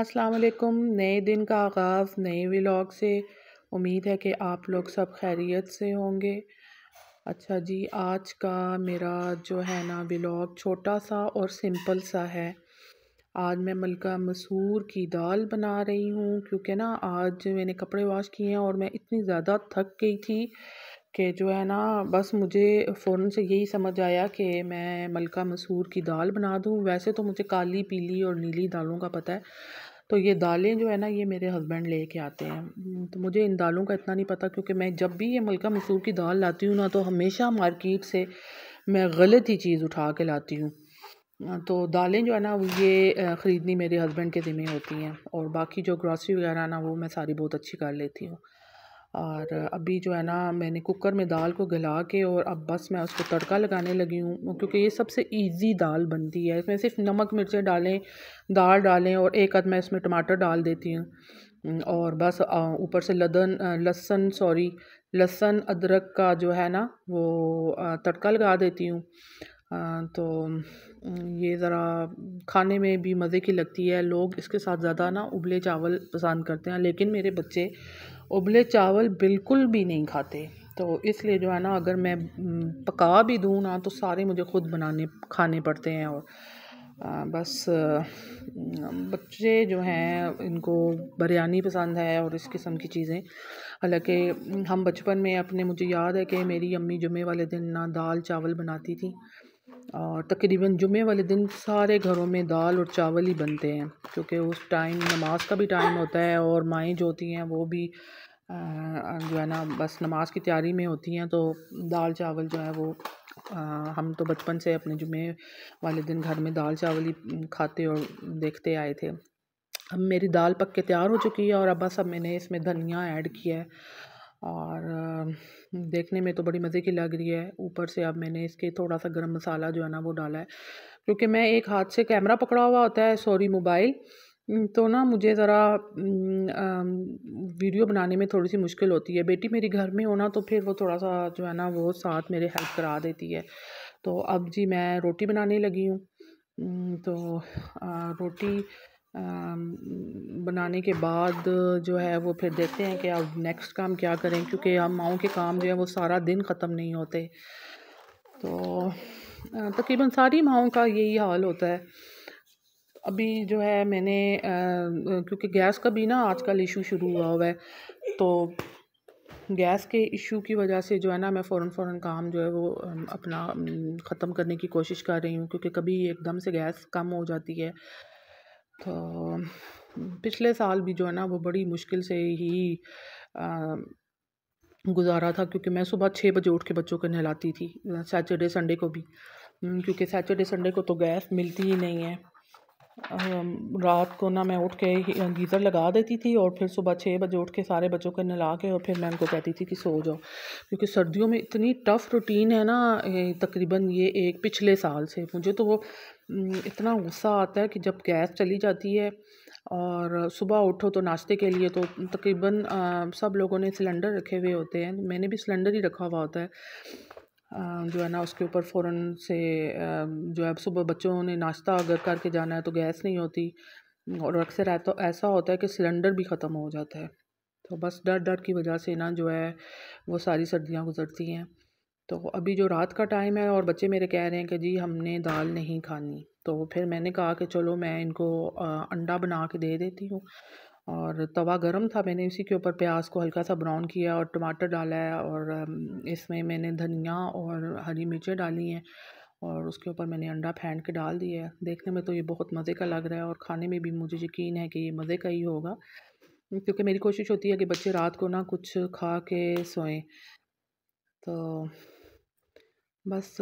अस्सलाम वालेकुम नए दिन का आगाज़ नए व्लॉग से उम्मीद है कि आप लोग सब खैरियत से होंगे अच्छा जी आज का मेरा जो है ना व्लॉग छोटा सा और सिंपल सा है आज मैं मलका मसूर की दाल बना रही हूँ क्योंकि ना आज मैंने कपड़े वॉश किए हैं और मैं इतनी ज़्यादा थक गई थी कि जो है ना बस मुझे फ़ौरन से यही समझ आया कि मैं मलका मसूर की दाल बना दूँ वैसे तो मुझे काली पीली और नीली दालों का पता है तो ये दालें जो है ना ये मेरे हस्बैंड लेके आते हैं हम्म, तो मुझे इन दालों का इतना नहीं पता क्योंकि मैं जब भी ये मलका मसूर की दाल लाती हूँ ना तो हमेशा मार्केट से मैं गलत ही चीज़ उठा के लाती हूँ तो दालें जो है ना वो ये ख़रीदनी मेरे हस्बैंड के ज़िम्मे होती हैं और बाकी जो ग्रॉसरी वगैरह ना वो मैं सारी बहुत अच्छी कर लेती हूँ और अभी जो है ना मैंने कुकर में दाल को गला के और अब बस मैं उसको तड़का लगाने लगी हूँ क्योंकि ये सबसे इजी दाल बनती है इसमें सिर्फ नमक मिर्चें डालें दाल डालें और एक आध मैं इसमें टमाटर डाल देती हूँ हम्म, और बस ऊपर से लदन लहसन सॉरी लहसन अदरक का जो है ना वो तड़का लगा देती हूँ तो ये ज़रा खाने में भी मज़े की लगती है लोग इसके साथ ज़्यादा ना उबले चावल पसंद करते हैं लेकिन मेरे बच्चे उबले चावल बिल्कुल भी नहीं खाते तो इसलिए जो है ना अगर मैं पका भी दूँ ना तो सारे मुझे ख़ुद बनाने खाने पड़ते हैं और बस बच्चे जो हैं इनको बिरयानी पसंद है और इस किस्म की चीज़ें हालांकि हम बचपन में अपने मुझे याद है कि मेरी अम्मी जुमे वाले दिन ना दाल चावल बनाती थी और तकरीबन जुमे वाले दिन सारे घरों में दाल और चावल ही बनते हैं क्योंकि उस टाइम नमाज का भी टाइम होता है और माएँ जो होती हैं वो भी जो है ना बस नमाज की तैयारी में होती हैं तो दाल चावल जो है वो आ, हम तो बचपन से अपने जुमे वाले दिन घर में दाल चावल ही खाते और देखते आए थे अब मेरी दाल पक के तैयार हो चुकी है और अब बस अब मैंने इसमें धनिया ऐड किया है और देखने में तो बड़ी मज़े की लग रही है ऊपर से अब मैंने इसके थोड़ा सा गरम मसाला जो है ना वो डाला है क्योंकि मैं एक हाथ से कैमरा पकड़ा हुआ होता है सॉरी मोबाइल तो ना मुझे ज़रा वीडियो बनाने में थोड़ी सी मुश्किल होती है बेटी मेरी घर में हो ना तो फिर वो थोड़ा सा जो है ना वो साथ मेरे हेल्प करा देती है तो अब जी मैं रोटी बनाने लगी हूँ तो रोटी बनाने के बाद जो है वो फिर देखते हैं कि अब नेक्स्ट काम क्या करें क्योंकि हम माओ के काम जो है वो सारा दिन ख़त्म नहीं होते तो तकरीबन सारी माओ का यही हाल होता है अभी जो है मैंने क्योंकि गैस का भी ना आजकल इशू शुरू हुआ हुआ है तो गैस के इशू की वजह से जो है ना मैं फ़ौर फ़ौर काम जो है वो अपना ख़त्म करने की कोशिश कर रही हूँ क्योंकि कभी एकदम से गैस कम हो जाती है तो पिछले साल भी जो है ना वो बड़ी मुश्किल से ही आ, गुजारा था क्योंकि मैं सुबह छः बजे उठ के बच्चों को नहलाती थी सैटरडे संडे को भी क्योंकि सैटरडे संडे को तो गैस मिलती ही नहीं है रात को ना मैं उठ के गीज़र लगा देती थी और फिर सुबह छः बजे उठ के सारे बच्चों को नहला के और फिर मैं उनको कहती थी कि सो जाओ क्योंकि सर्दियों में इतनी टफ़ रूटीन है ना तकरीबन ये एक पिछले साल से मुझे तो वो इतना गुस्सा आता है कि जब गैस चली जाती है और सुबह उठो तो नाश्ते के लिए तो तकरीबन सब लोगों ने सिलेंडर रखे हुए होते हैं मैंने भी सिलेंडर ही रखा हुआ होता है जो है ना उसके ऊपर फ़ौरन से जो है सुबह बच्चों ने नाश्ता अगर करके जाना है तो गैस नहीं होती और अक्सर तो ऐसा होता है कि सिलेंडर भी ख़त्म हो जाता है तो बस डर डर की वजह से ना जो है वो सारी सर्दियाँ गुजरती हैं तो अभी जो रात का टाइम है और बच्चे मेरे कह रहे हैं कि जी हमने दाल नहीं खानी तो फिर मैंने कहा कि चलो मैं इनको अंडा बना के दे देती हूँ और तवा गरम था मैंने उसी के ऊपर प्याज को हल्का सा ब्राउन किया और टमाटर डाला है और इसमें मैंने धनिया और हरी मिर्चें डाली हैं और उसके ऊपर मैंने अंडा फेंट के डाल दिया है देखने में तो ये बहुत मज़े का लग रहा है और खाने में भी मुझे यकीन है कि ये मज़े का ही होगा क्योंकि मेरी कोशिश होती है कि बच्चे रात को ना कुछ खा के सोएं तो बस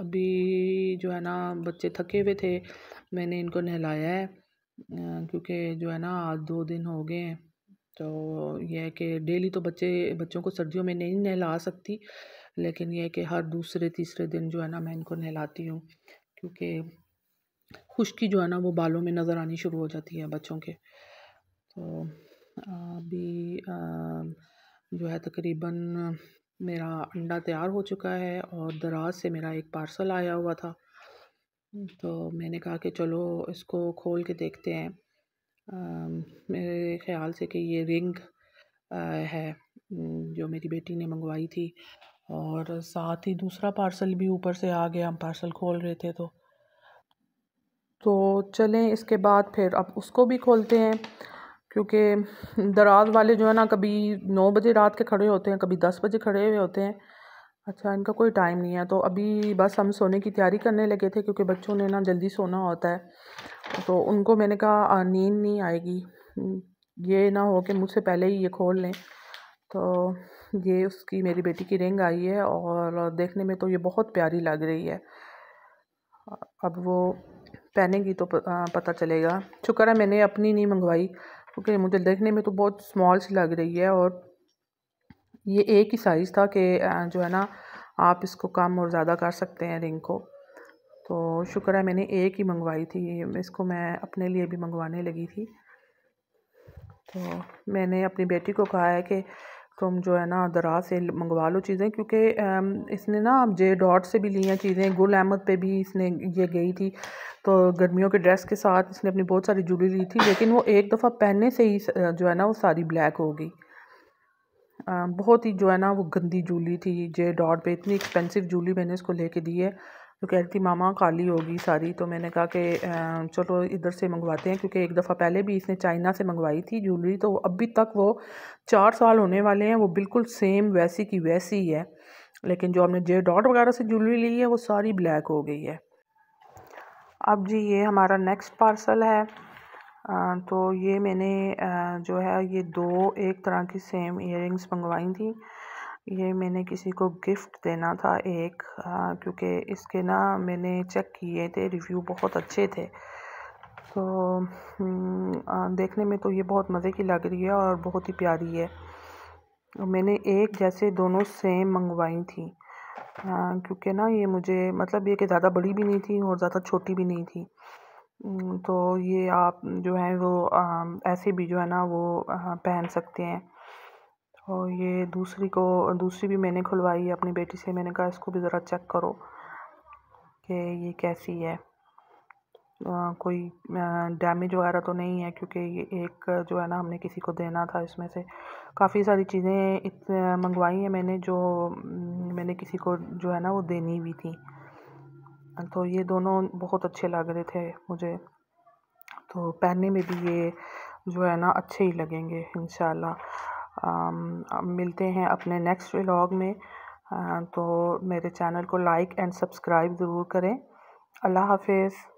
अभी जो है ना बच्चे थके हुए थे मैंने इनको नहलाया है क्योंकि जो है ना आज दो दिन हो गए हैं तो यह है कि डेली तो बच्चे बच्चों को सर्दियों में नहीं नहला सकती लेकिन यह कि हर दूसरे तीसरे दिन जो है ना मैं इनको नहलाती हूँ क्योंकि खुश्की जो है ना वो बालों में नज़र आनी शुरू हो जाती है बच्चों के तो अभी जो है तकरीबन मेरा अंडा तैयार हो चुका है और दराज से मेरा एक पार्सल आया हुआ था तो मैंने कहा कि चलो इसको खोल के देखते हैं मेरे ख़्याल से कि ये रिंग है जो मेरी बेटी ने मंगवाई थी और साथ ही दूसरा पार्सल भी ऊपर से आ गया हम पार्सल खोल रहे थे तो तो चलें इसके बाद फिर अब उसको भी खोलते हैं क्योंकि दराज वाले जो है ना कभी नौ बजे रात के खड़े होते हैं कभी दस बजे खड़े हुए होते हैं अच्छा इनका कोई टाइम नहीं है तो अभी बस हम सोने की तैयारी करने लगे थे क्योंकि बच्चों ने ना जल्दी सोना होता है तो उनको मैंने कहा नींद नहीं आएगी हम्म, ये ना हो कि मुझसे पहले ही ये खोल लें तो ये उसकी मेरी बेटी की रिंग आई है और देखने में तो ये बहुत प्यारी लग रही है अब वो पहनेगी तो पता चलेगा शुक्र है मैंने अपनी नहीं मंगवाई क्योंकि मुझे देखने में तो बहुत स्मॉल सी लग रही है और ये एक ही साइज़ था कि जो है ना आप इसको कम और ज़्यादा कर सकते हैं रिंग को तो शुक्र है मैंने एक ही मंगवाई थी इसको मैं अपने लिए भी मंगवाने लगी थी तो मैंने अपनी बेटी को कहा है कि तुम जो है ना दराज से मंगवा लो चीज़ें क्योंकि इसने ना आप जे डॉट से भी ली हैं चीज़ें गुल अहमद पे भी इसने ये गई थी तो गर्मियों के ड्रेस के साथ इसने अपनी बहुत सारी जुड़ी ली थी लेकिन वो एक दफ़ा पहनने से ही जो है ना वो सारी ब्लैक हो गई बहुत ही जो है ना वो गंदी जूली थी जे डॉट पे इतनी एक्सपेंसिव जूली मैंने इसको लेके दी है तो कह रही थी मामा काली होगी सारी तो मैंने कहा कि चलो इधर से मंगवाते हैं क्योंकि एक दफ़ा पहले भी इसने चाइना से मंगवाई थी ज्वेलरी तो अभी तक वो चार साल होने वाले हैं वो बिल्कुल सेम वैसी की वैसी ही है लेकिन जो हमने जे डॉट वगैरह से ज्वेलरी ली है वो सारी ब्लैक हो गई है अब जी ये हमारा नेक्स्ट पार्सल है तो ये मैंने जो है ये दो एक तरह की सेम इयरिंग्स मंगवाई थी ये मैंने किसी को गिफ्ट देना था एक क्योंकि इसके ना मैंने चेक किए थे रिव्यू बहुत अच्छे थे तो हम्म, देखने में तो ये बहुत मज़े की लग रही है और बहुत ही प्यारी है मैंने एक जैसे दोनों सेम मंगवाई थी क्योंकि ना ये मुझे मतलब ये कि ज़्यादा बड़ी भी नहीं थी और ज़्यादा छोटी भी नहीं थी तो ये आप जो है वो ऐसे भी जो है ना वो हाँ, पहन सकते हैं और ये दूसरी को दूसरी भी मैंने खुलवाई है अपनी बेटी से मैंने कहा इसको भी ज़रा चेक करो कि ये कैसी है आ, कोई डैमेज वगैरह तो नहीं है क्योंकि ये एक जो है ना हमने किसी को देना था इसमें से काफ़ी सारी चीज़ें मंगवाई हैं मैंने जो मैंने किसी को जो है ना वो देनी भी थी तो ये दोनों बहुत अच्छे लग रहे थे मुझे तो पहनने में भी ये जो है ना अच्छे ही लगेंगे इन मिलते हैं अपने नेक्स्ट व्लॉग में तो मेरे चैनल को लाइक एंड सब्सक्राइब ज़रूर करें अल्लाह हाफिज़